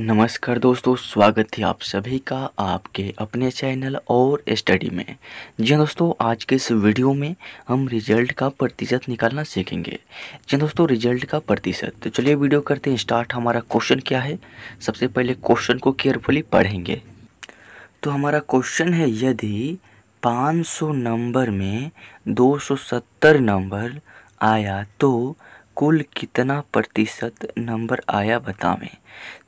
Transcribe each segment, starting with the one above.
नमस्कार दोस्तों स्वागत है आप सभी का आपके अपने चैनल और स्टडी में जी हाँ दोस्तों आज के इस वीडियो में हम रिजल्ट का प्रतिशत निकालना सीखेंगे जी हाँ दोस्तों रिजल्ट का प्रतिशत तो चलिए वीडियो करते हैं स्टार्ट हमारा क्वेश्चन क्या है सबसे पहले क्वेश्चन को केयरफुली पढ़ेंगे तो हमारा क्वेश्चन है यदि पाँच नंबर में दो नंबर आया तो कुल कितना प्रतिशत नंबर आया बतावें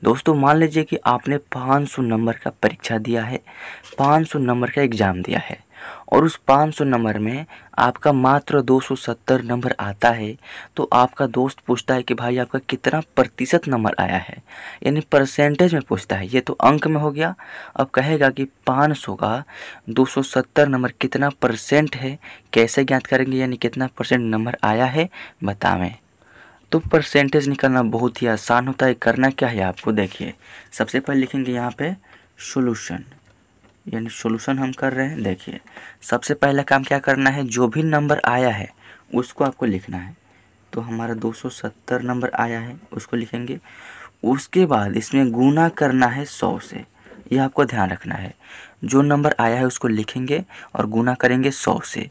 दोस्तों मान लीजिए कि आपने 500 नंबर का परीक्षा दिया है 500 नंबर का एग्ज़ाम दिया है और उस 500 नंबर में आपका मात्र 270 नंबर आता है तो आपका दोस्त पूछता है कि भाई आपका कितना प्रतिशत नंबर आया है यानी परसेंटेज में पूछता है ये तो अंक में हो गया अब कहेगा कि 500 का 270 नंबर कितना परसेंट है कैसे ज्ञात करेंगे यानी कितना परसेंट नंबर आया है बतावें तो परसेंटेज निकालना बहुत ही आसान होता है करना क्या है आपको देखिए सबसे पहले लिखेंगे यहाँ पे सॉल्यूशन यानी सॉल्यूशन हम कर रहे हैं देखिए सबसे पहला काम क्या करना है जो भी नंबर आया है उसको आपको लिखना है तो हमारा 270 नंबर आया है उसको लिखेंगे उसके बाद इसमें गुना करना है सौ से यह आपको ध्यान रखना है जो नंबर आया है उसको लिखेंगे और गुना करेंगे सौ से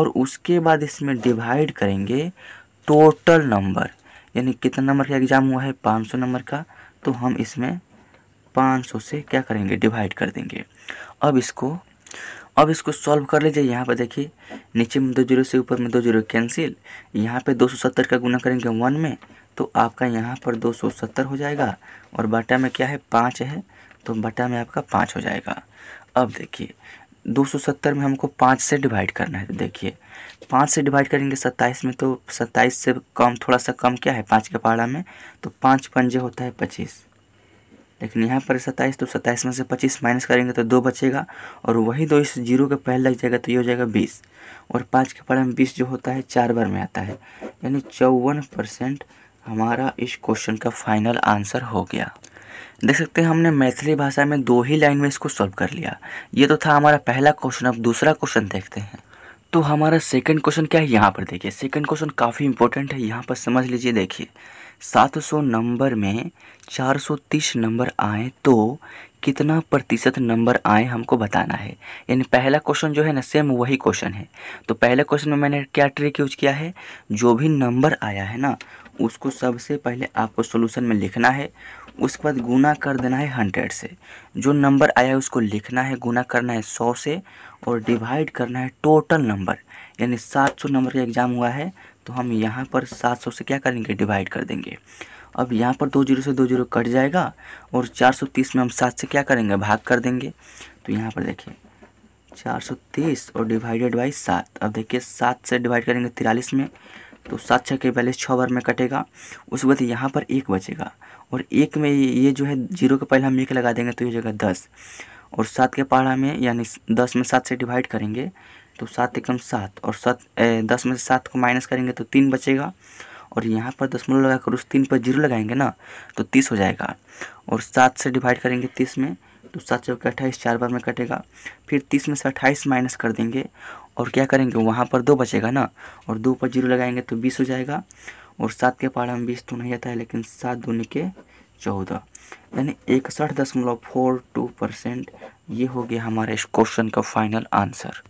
और उसके बाद इसमें डिवाइड करेंगे टोटल नंबर यानी कितना नंबर का एग्ज़ाम हुआ है 500 नंबर का तो हम इसमें 500 से क्या करेंगे डिवाइड कर देंगे अब इसको अब इसको सॉल्व कर लीजिए यहाँ पर देखिए नीचे में दो जीरो से ऊपर में दो जीरो कैंसिल यहाँ पे 270 का गुना करेंगे वन में तो आपका यहाँ पर 270 हो जाएगा और बटा में क्या है पाँच है तो बटा में आपका पाँच हो जाएगा अब देखिए 270 में हमको पाँच से डिवाइड करना है तो देखिए पाँच से डिवाइड करेंगे सत्ताईस में तो सत्ताईस से कम थोड़ा सा कम क्या है पाँच के पहाड़ा में तो पाँच पंजे होता है पच्चीस लेकिन यहाँ पर सत्ताईस तो सत्ताईस में से पच्चीस माइनस करेंगे तो दो बचेगा और वही दो इस जीरो के पहले लग जाएगा तो ये हो जाएगा बीस और पाँच के पहाड़ा में बीस जो होता है चार बार में आता है यानी चौवन परसेंट हमारा इस क्वेश्चन का फाइनल आंसर हो गया देख सकते हैं हमने मैथिली भाषा में दो ही लाइन में इसको सॉल्व कर लिया ये तो था हमारा पहला क्वेश्चन अब दूसरा क्वेश्चन देखते हैं तो हमारा सेकंड क्वेश्चन क्या है यहाँ पर देखिए सेकंड क्वेश्चन काफ़ी इंपॉर्टेंट है यहाँ पर समझ लीजिए देखिए 700 नंबर में 430 नंबर आए तो कितना प्रतिशत नंबर आए हमको बताना है यानी पहला क्वेश्चन जो है ना सेम वही क्वेश्चन है तो पहले क्वेश्चन में मैंने क्या ट्रिक यूज किया है जो भी नंबर आया है ना उसको सबसे पहले आपको सोल्यूशन में लिखना है उसके बाद गुना कर देना है हंड्रेड से जो नंबर आया है उसको लिखना है गुना करना है सौ से और डिवाइड करना है टोटल नंबर यानी सात सौ नंबर का एग्ज़ाम हुआ है तो हम यहाँ पर सात सौ से क्या करेंगे डिवाइड कर देंगे अब यहाँ पर दो जीरो से दो जीरो कट जाएगा और चार सौ तीस में हम सात से क्या करेंगे भाग कर देंगे तो यहाँ पर देखिए चार सौ तीस और डिवाइडेड बाई सात अब देखिए सात से डिवाइड करेंगे तिरालीस में तो सात छः के पहले छः बार में कटेगा उसके बाद यहाँ पर एक बचेगा और एक में ये जो है जीरो के पहले हम एक लगा देंगे तो ये जगह दस और सात के पहाड़ा में यानी दस में सात से डिवाइड करेंगे तो सात एकम सात और सात दस में से सात को माइनस करेंगे तो तीन बचेगा और यहाँ पर दशमलव लगाकर उस तीन पर जीरो लगाएंगे ना तो तीस हो जाएगा और सात से डिवाइड करेंगे तीस में तो सात चौके अट्ठाईस चार बार में कटेगा फिर तीस में से अट्ठाईस माइनस कर देंगे और क्या करेंगे वहाँ पर दो बचेगा ना और दो पर जीरो लगाएंगे तो बीस हो जाएगा और सात के पहाड़ में बीस तो नहीं आता है लेकिन सात दूनी के चौदह यानी इकसठ दशमलव फोर टू परसेंट ये हो गया हमारे इस क्वेश्चन का फाइनल आंसर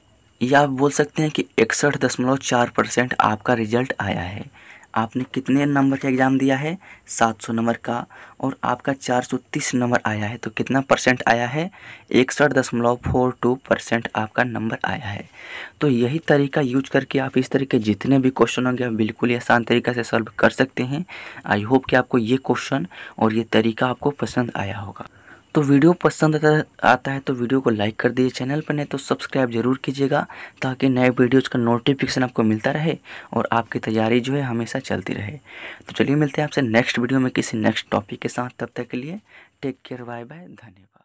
या आप बोल सकते हैं कि इकसठ दशमलव चार परसेंट आपका रिजल्ट आया है आपने कितने नंबर का एग्ज़ाम दिया है 700 नंबर का और आपका 430 नंबर आया है तो कितना परसेंट आया है इकसठ दशमलव फोर टू परसेंट आपका नंबर आया है तो यही तरीका यूज करके आप इस तरह के जितने भी क्वेश्चन होंगे आप बिल्कुल ही आसान तरीका से सॉल्व कर सकते हैं आई होप कि आपको ये क्वेश्चन और ये तरीका आपको पसंद आया होगा तो वीडियो पसंद आता है तो वीडियो को लाइक कर दीजिए चैनल पर नहीं तो सब्सक्राइब जरूर कीजिएगा ताकि नए वीडियोज़ का नोटिफिकेशन आपको मिलता रहे और आपकी तैयारी जो है हमेशा चलती रहे तो चलिए मिलते हैं आपसे नेक्स्ट वीडियो में किसी नेक्स्ट टॉपिक के साथ तब तक के लिए टेक केयर बाय बाय धन्यवाद